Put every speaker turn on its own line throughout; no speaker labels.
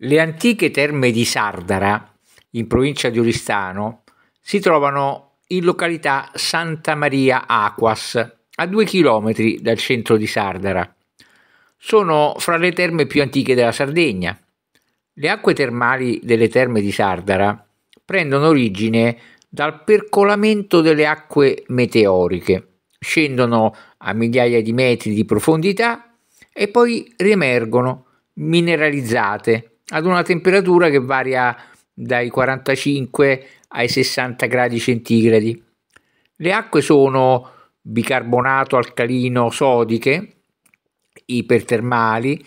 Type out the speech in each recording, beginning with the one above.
Le antiche terme di Sardara, in provincia di Oristano, si trovano in località Santa Maria Aquas, a due chilometri dal centro di Sardara. Sono fra le terme più antiche della Sardegna. Le acque termali delle terme di Sardara prendono origine dal percolamento delle acque meteoriche, scendono a migliaia di metri di profondità e poi riemergono mineralizzate ad una temperatura che varia dai 45 ai 60 gradi centigradi. Le acque sono bicarbonato alcalino sodiche, ipertermali.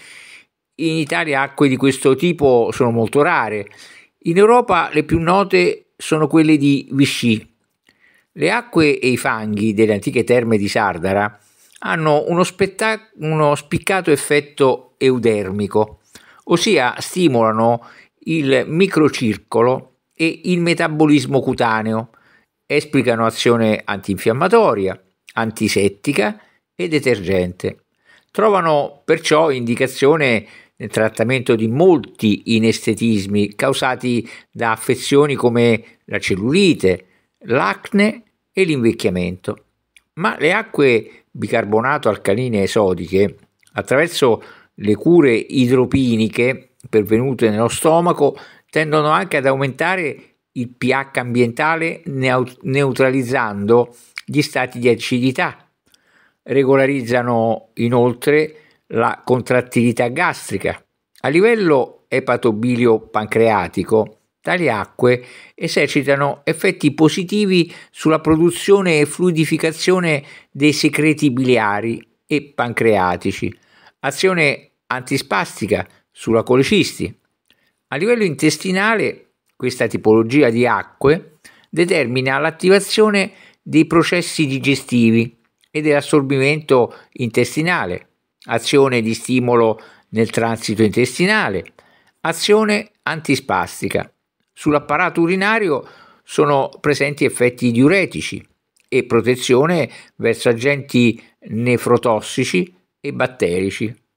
In Italia acque di questo tipo sono molto rare. In Europa le più note sono quelle di Vichy. Le acque e i fanghi delle antiche terme di Sardara hanno uno, uno spiccato effetto eudermico ossia stimolano il microcircolo e il metabolismo cutaneo, esplicano azione antinfiammatoria, antisettica e detergente. Trovano perciò indicazione nel trattamento di molti inestetismi causati da affezioni come la cellulite, l'acne e l'invecchiamento. Ma le acque bicarbonato alcaline esodiche, attraverso le cure idropiniche pervenute nello stomaco tendono anche ad aumentare il pH ambientale neutralizzando gli stati di acidità. Regolarizzano inoltre la contrattilità gastrica. A livello epatobilio pancreatico, tali acque esercitano effetti positivi sulla produzione e fluidificazione dei secreti biliari e pancreatici, azione antispastica sulla colecisti. A livello intestinale, questa tipologia di acque determina l'attivazione dei processi digestivi e dell'assorbimento intestinale, azione di stimolo nel transito intestinale, azione antispastica. Sull'apparato urinario sono presenti effetti diuretici e protezione verso agenti nefrotossici e batterici.